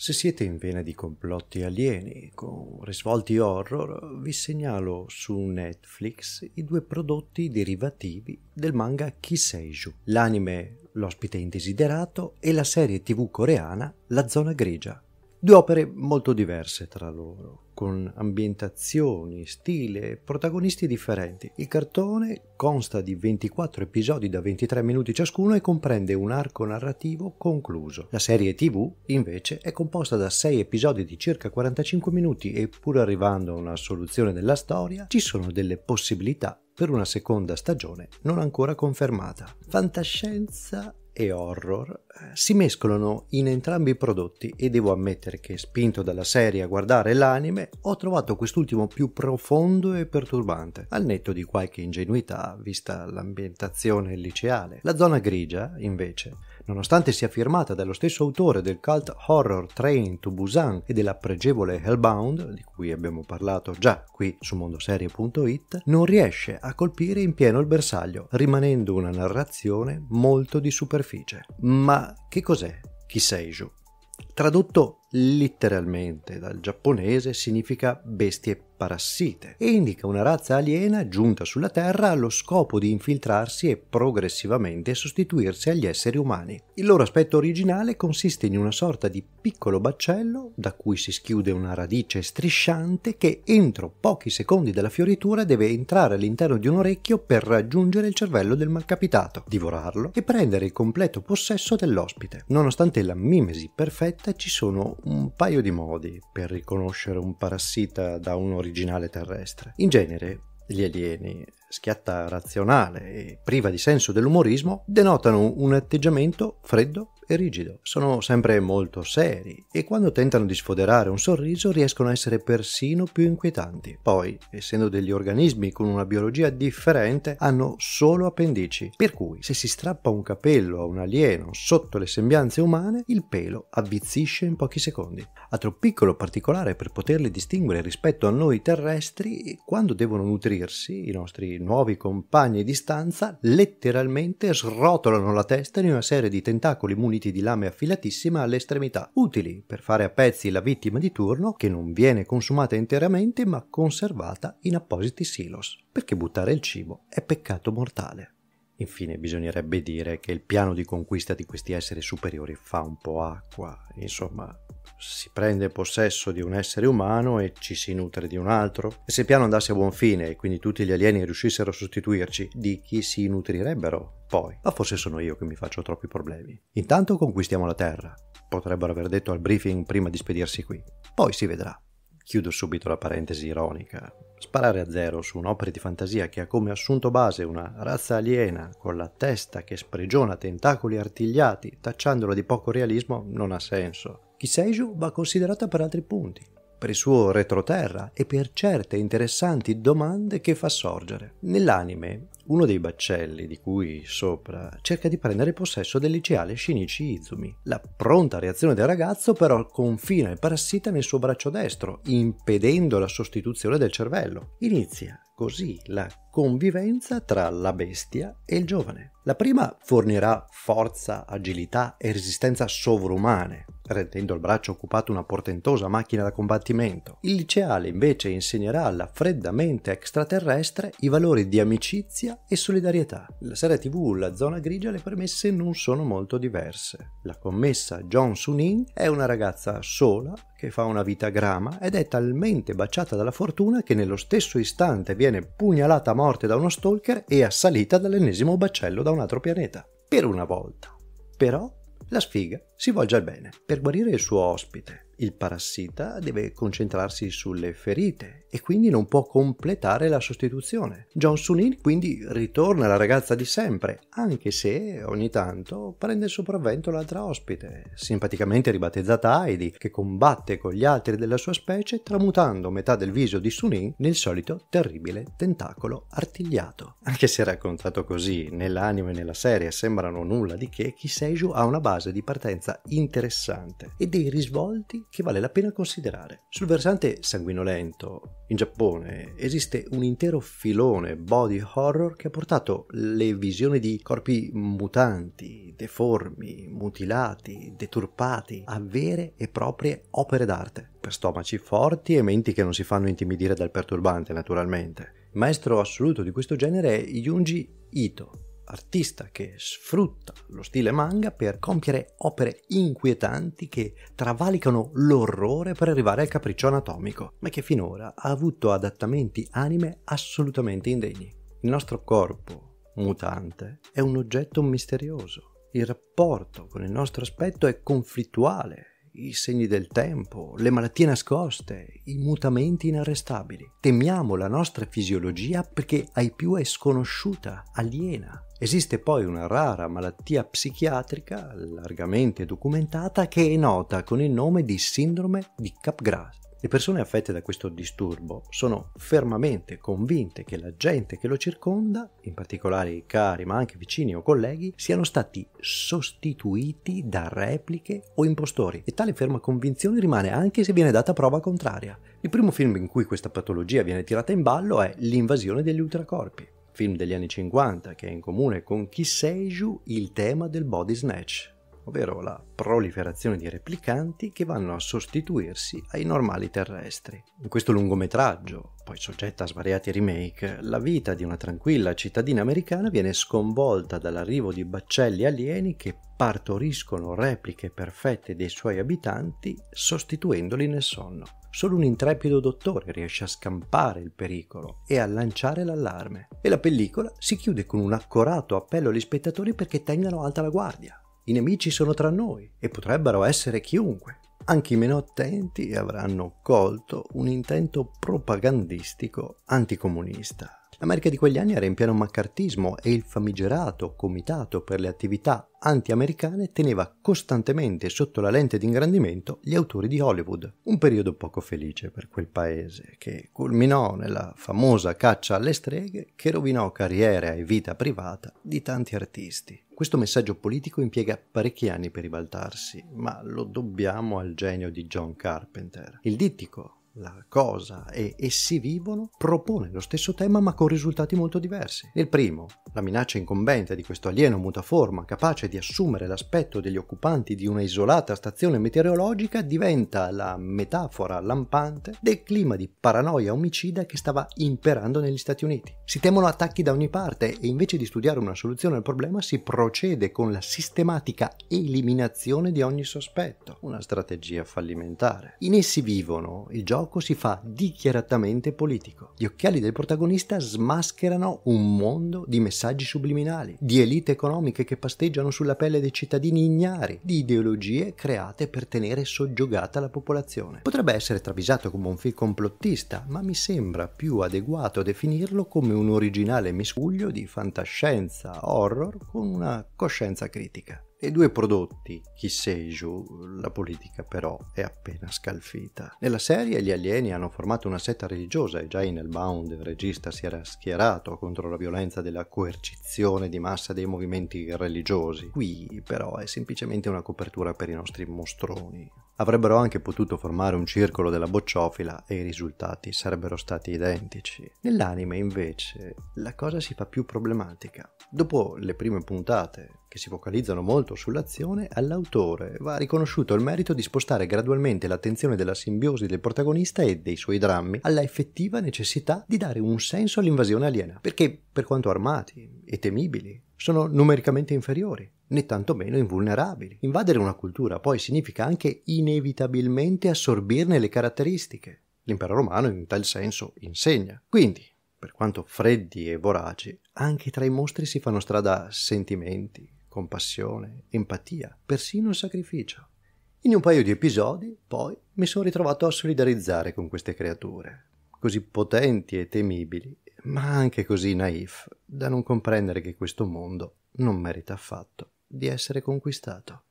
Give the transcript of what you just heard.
Se siete in vena di complotti alieni con risvolti horror, vi segnalo su Netflix i due prodotti derivativi del manga Kiseiju, l'anime L'ospite indesiderato e la serie tv coreana La zona grigia. Due opere molto diverse tra loro, con ambientazioni, stile e protagonisti differenti. Il cartone consta di 24 episodi da 23 minuti ciascuno e comprende un arco narrativo concluso. La serie TV, invece, è composta da 6 episodi di circa 45 minuti e pur arrivando a una soluzione della storia, ci sono delle possibilità per una seconda stagione non ancora confermata. Fantascienza e horror eh, si mescolano in entrambi i prodotti e devo ammettere che spinto dalla serie a guardare l'anime ho trovato quest'ultimo più profondo e perturbante, al netto di qualche ingenuità vista l'ambientazione liceale. La zona grigia, invece, nonostante sia firmata dallo stesso autore del cult horror Train to Busan e della pregevole Hellbound, di cui abbiamo parlato già qui su mondoserie.it, non riesce a colpire in pieno il bersaglio, rimanendo una narrazione molto di superficie superficie. Ma che cos'è Kiseiju? Tradotto letteralmente dal giapponese significa bestie parassite e indica una razza aliena giunta sulla Terra allo scopo di infiltrarsi e progressivamente sostituirsi agli esseri umani. Il loro aspetto originale consiste in una sorta di piccolo baccello da cui si schiude una radice strisciante che entro pochi secondi della fioritura deve entrare all'interno di un orecchio per raggiungere il cervello del malcapitato, divorarlo e prendere il completo possesso dell'ospite. Nonostante la mimesi perfetta realtà ci sono un paio di modi per riconoscere un parassita da un originale terrestre. In genere, gli alieni, schiatta razionale e priva di senso dell'umorismo, denotano un atteggiamento freddo e rigido, sono sempre molto seri e quando tentano di sfoderare un sorriso riescono a essere persino più inquietanti. Poi, essendo degli organismi con una biologia differente, hanno solo appendici, per cui se si strappa un capello a un alieno sotto le sembianze umane, il pelo avvizzisce in pochi secondi. Altro piccolo particolare per poterli distinguere rispetto a noi terrestri, quando devono nutrirsi, i nostri nuovi compagni di stanza letteralmente srotolano la testa in una serie di tentacoli muniti muniti di lame affilatissima alle estremità, utili per fare a pezzi la vittima di turno che non viene consumata interamente ma conservata in appositi silos. Perché buttare il cibo è peccato mortale. Infine bisognerebbe dire che il piano di conquista di questi esseri superiori fa un po' acqua, insomma si prende possesso di un essere umano e ci si nutre di un altro? E se il piano andasse a buon fine e quindi tutti gli alieni riuscissero a sostituirci, di chi si nutrirebbero? Poi, ma forse sono io che mi faccio troppi problemi. Intanto conquistiamo la Terra, potrebbero aver detto al briefing prima di spedirsi qui. Poi si vedrà. Chiudo subito la parentesi ironica, Sparare a zero su un'opera di fantasia che ha come assunto base una razza aliena con la testa che sprigiona tentacoli artigliati, tacciandola di poco realismo, non ha senso. Kiseiju va considerata per altri punti per il suo retroterra e per certe interessanti domande che fa sorgere. Nell'anime, uno dei baccelli di cui sopra cerca di prendere possesso del liceale Shinichi Izumi. La pronta reazione del ragazzo però confina il parassita nel suo braccio destro, impedendo la sostituzione del cervello. Inizia così la convivenza tra la bestia e il giovane. La prima fornirà forza, agilità e resistenza sovrumane, rendendo al braccio occupato una portentosa macchina da combattimento. Il liceale invece insegnerà alla fredda mente extraterrestre i valori di amicizia e solidarietà. La serie tv La zona grigia le premesse non sono molto diverse. La commessa John Sunin è una ragazza sola che fa una vita grama ed è talmente baciata dalla fortuna che nello stesso istante viene pugnalata a morte da uno stalker e assalita dall'ennesimo baccello da un altro pianeta. Per una volta. Però la sfiga si volge al bene per guarire il suo ospite il parassita deve concentrarsi sulle ferite e quindi non può completare la sostituzione. John Sunin quindi ritorna alla ragazza di sempre, anche se ogni tanto prende il sopravvento l'altra ospite, simpaticamente ribattezzata Heidi, che combatte con gli altri della sua specie tramutando metà del viso di Sunin nel solito terribile tentacolo artigliato. Anche se raccontato così, nell'anime e nella serie sembrano nulla di che, Kiseju ha una base di partenza interessante e dei risvolti che vale la pena considerare. Sul versante sanguinolento, in Giappone esiste un intero filone body horror che ha portato le visioni di corpi mutanti, deformi, mutilati, deturpati a vere e proprie opere d'arte, per stomaci forti e menti che non si fanno intimidire dal perturbante naturalmente. Maestro assoluto di questo genere è Junji Ito, artista che sfrutta lo stile manga per compiere opere inquietanti che travalicano l'orrore per arrivare al capriccio anatomico, ma che finora ha avuto adattamenti anime assolutamente indegni. Il nostro corpo mutante è un oggetto misterioso. Il rapporto con il nostro aspetto è conflittuale i segni del tempo, le malattie nascoste, i mutamenti inarrestabili. Temiamo la nostra fisiologia perché ai più è sconosciuta, aliena, Esiste poi una rara malattia psichiatrica largamente documentata che è nota con il nome di sindrome di Capgras. Le persone affette da questo disturbo sono fermamente convinte che la gente che lo circonda, in particolare i cari ma anche vicini o colleghi, siano stati sostituiti da repliche o impostori e tale ferma convinzione rimane anche se viene data prova contraria. Il primo film in cui questa patologia viene tirata in ballo è L'invasione degli ultracorpi film degli anni 50 che ha in comune con Kiseiju il tema del body snatch ovvero la proliferazione di replicanti che vanno a sostituirsi ai normali terrestri. In questo lungometraggio, poi soggetta a svariati remake, la vita di una tranquilla cittadina americana viene sconvolta dall'arrivo di baccelli alieni che partoriscono repliche perfette dei suoi abitanti sostituendoli nel sonno. Solo un intrepido dottore riesce a scampare il pericolo e a lanciare l'allarme. E la pellicola si chiude con un accorato appello agli spettatori perché tengano alta la guardia. I nemici sono tra noi e potrebbero essere chiunque. Anche i meno attenti avranno colto un intento propagandistico anticomunista. L'America di quegli anni era in pieno maccartismo e il famigerato Comitato per le attività anti-americane teneva costantemente sotto la lente d'ingrandimento gli autori di Hollywood. Un periodo poco felice per quel paese, che culminò nella famosa caccia alle streghe che rovinò carriera e vita privata di tanti artisti. Questo messaggio politico impiega parecchi anni per ribaltarsi, ma lo dobbiamo al genio di John Carpenter. Il dittico, la cosa e essi vivono propone lo stesso tema ma con risultati molto diversi. Nel primo, la minaccia incombente di questo alieno mutaforma capace di assumere l'aspetto degli occupanti di una isolata stazione meteorologica diventa la metafora lampante del clima di paranoia omicida che stava imperando negli Stati Uniti. Si temono attacchi da ogni parte e invece di studiare una soluzione al problema si procede con la sistematica eliminazione di ogni sospetto, una strategia fallimentare. In essi vivono il gioco gioco si fa dichiaratamente politico. Gli occhiali del protagonista smascherano un mondo di messaggi subliminali, di elite economiche che pasteggiano sulla pelle dei cittadini ignari, di ideologie create per tenere soggiogata la popolazione. Potrebbe essere travisato come un film complottista, ma mi sembra più adeguato definirlo come un originale miscuglio di fantascienza, horror con una coscienza critica. Nei due prodotti, Kisseiju, la politica però è appena scalfita. Nella serie gli alieni hanno formato una setta religiosa e già in Hellbound il regista si era schierato contro la violenza della coercizione di massa dei movimenti religiosi. Qui però è semplicemente una copertura per i nostri mostroni. Avrebbero anche potuto formare un circolo della bocciofila e i risultati sarebbero stati identici. Nell'anime invece la cosa si fa più problematica. Dopo le prime puntate, che si focalizzano molto sull'azione, all'autore va riconosciuto il merito di spostare gradualmente l'attenzione della simbiosi del protagonista e dei suoi drammi alla effettiva necessità di dare un senso all'invasione aliena, perché per quanto armati e temibili, sono numericamente inferiori né tantomeno invulnerabili. Invadere una cultura poi significa anche inevitabilmente assorbirne le caratteristiche. L'impero romano in tal senso insegna. Quindi, per quanto freddi e voraci, anche tra i mostri si fanno strada sentimenti, compassione, empatia, persino sacrificio. In un paio di episodi, poi, mi sono ritrovato a solidarizzare con queste creature, così potenti e temibili, ma anche così naif, da non comprendere che questo mondo non merita affatto di essere conquistato.